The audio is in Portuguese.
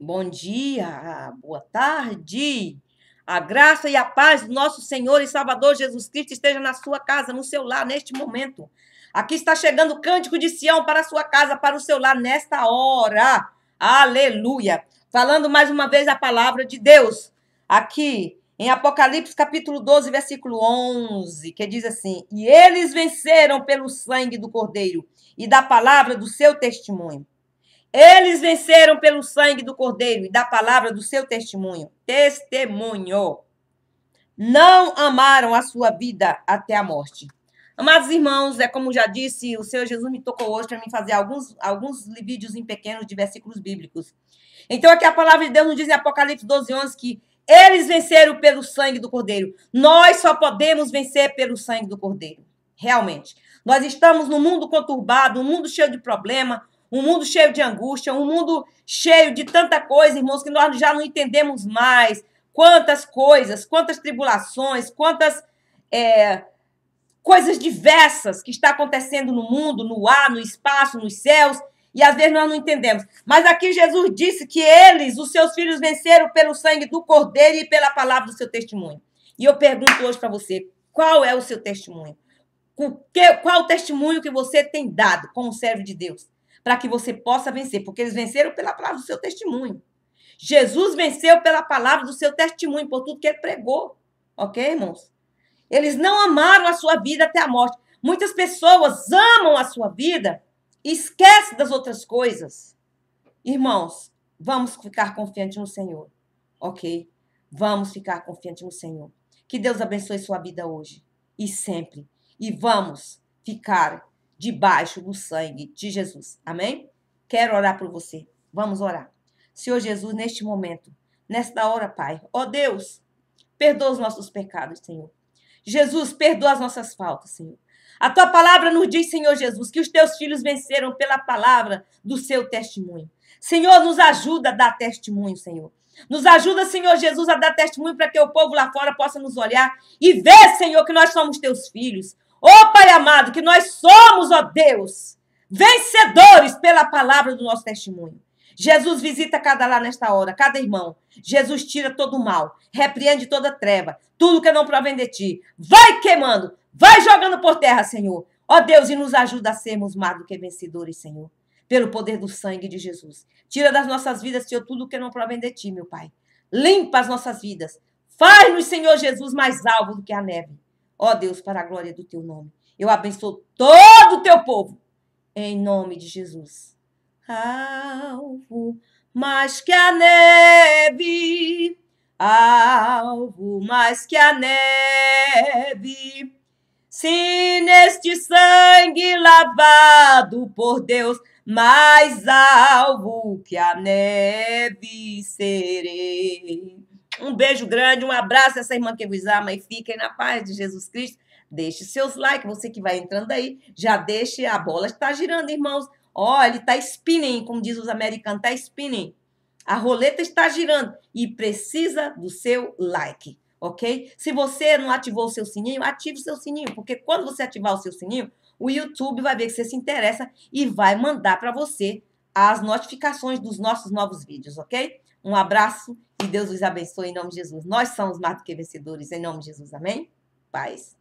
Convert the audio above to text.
Bom dia, boa tarde. A graça e a paz do nosso Senhor e Salvador Jesus Cristo esteja na sua casa, no seu lar, neste momento. Aqui está chegando o cântico de Sião para a sua casa, para o seu lar, nesta hora. Aleluia. Falando mais uma vez a palavra de Deus. Aqui em Apocalipse capítulo 12, versículo 11, que diz assim: E eles venceram pelo sangue do Cordeiro e da palavra do seu testemunho eles venceram pelo sangue do Cordeiro e da palavra do seu testemunho. Testemunho. Não amaram a sua vida até a morte. Amados irmãos, é como já disse, o Senhor Jesus me tocou hoje para mim fazer alguns, alguns vídeos em pequenos de versículos bíblicos. Então, aqui a palavra de Deus nos diz em Apocalipse 12, 11 que eles venceram pelo sangue do Cordeiro. Nós só podemos vencer pelo sangue do Cordeiro. Realmente. Nós estamos num mundo conturbado, um mundo cheio de problemas um mundo cheio de angústia, um mundo cheio de tanta coisa, irmãos, que nós já não entendemos mais. Quantas coisas, quantas tribulações, quantas é, coisas diversas que está acontecendo no mundo, no ar, no espaço, nos céus, e às vezes nós não entendemos. Mas aqui Jesus disse que eles, os seus filhos, venceram pelo sangue do Cordeiro e pela palavra do seu testemunho. E eu pergunto hoje para você, qual é o seu testemunho? Qual o testemunho que você tem dado como servo de Deus? para que você possa vencer, porque eles venceram pela palavra do seu testemunho. Jesus venceu pela palavra do seu testemunho, por tudo que ele pregou. Ok, irmãos? Eles não amaram a sua vida até a morte. Muitas pessoas amam a sua vida e esquecem das outras coisas. Irmãos, vamos ficar confiantes no Senhor. Ok? Vamos ficar confiantes no Senhor. Que Deus abençoe sua vida hoje e sempre. E vamos ficar debaixo do sangue de Jesus. Amém? Quero orar por você. Vamos orar. Senhor Jesus, neste momento, nesta hora, Pai, ó oh Deus, perdoa os nossos pecados, Senhor. Jesus, perdoa as nossas faltas, Senhor. A tua palavra nos diz, Senhor Jesus, que os teus filhos venceram pela palavra do seu testemunho. Senhor, nos ajuda a dar testemunho, Senhor. Nos ajuda, Senhor Jesus, a dar testemunho para que o povo lá fora possa nos olhar e ver, Senhor, que nós somos teus filhos. Ó oh, Pai amado, que nós somos, ó oh Deus, vencedores pela palavra do nosso testemunho. Jesus visita cada lá nesta hora, cada irmão. Jesus tira todo o mal, repreende toda treva, tudo que não provém de ti. Vai queimando, vai jogando por terra, Senhor. Ó Deus, e nos ajuda a sermos mais do que vencedores, Senhor, pelo poder do sangue de Jesus. Tira das nossas vidas, Senhor, tudo que não provém de ti, meu Pai. Limpa as nossas vidas. Faz-nos, Senhor Jesus, mais alvo do que a neve Ó Deus, para a glória do teu nome. Eu abençoo todo o teu povo. Em nome de Jesus. Alvo mais que a neve, alvo mais que a neve. Se neste sangue lavado por Deus, mais alvo que a neve serei. Um beijo grande, um abraço essa irmã que vos ama e fiquem na paz de Jesus Cristo. Deixe seus likes, você que vai entrando aí, já deixe a bola está girando, irmãos. Olha, está spinning, como diz os americanos, está spinning. A roleta está girando e precisa do seu like, ok? Se você não ativou o seu sininho, ative o seu sininho, porque quando você ativar o seu sininho, o YouTube vai ver que você se interessa e vai mandar para você as notificações dos nossos novos vídeos, ok? Um abraço e Deus os abençoe em nome de Jesus. Nós somos mais do que vencedores, em nome de Jesus. Amém? Paz.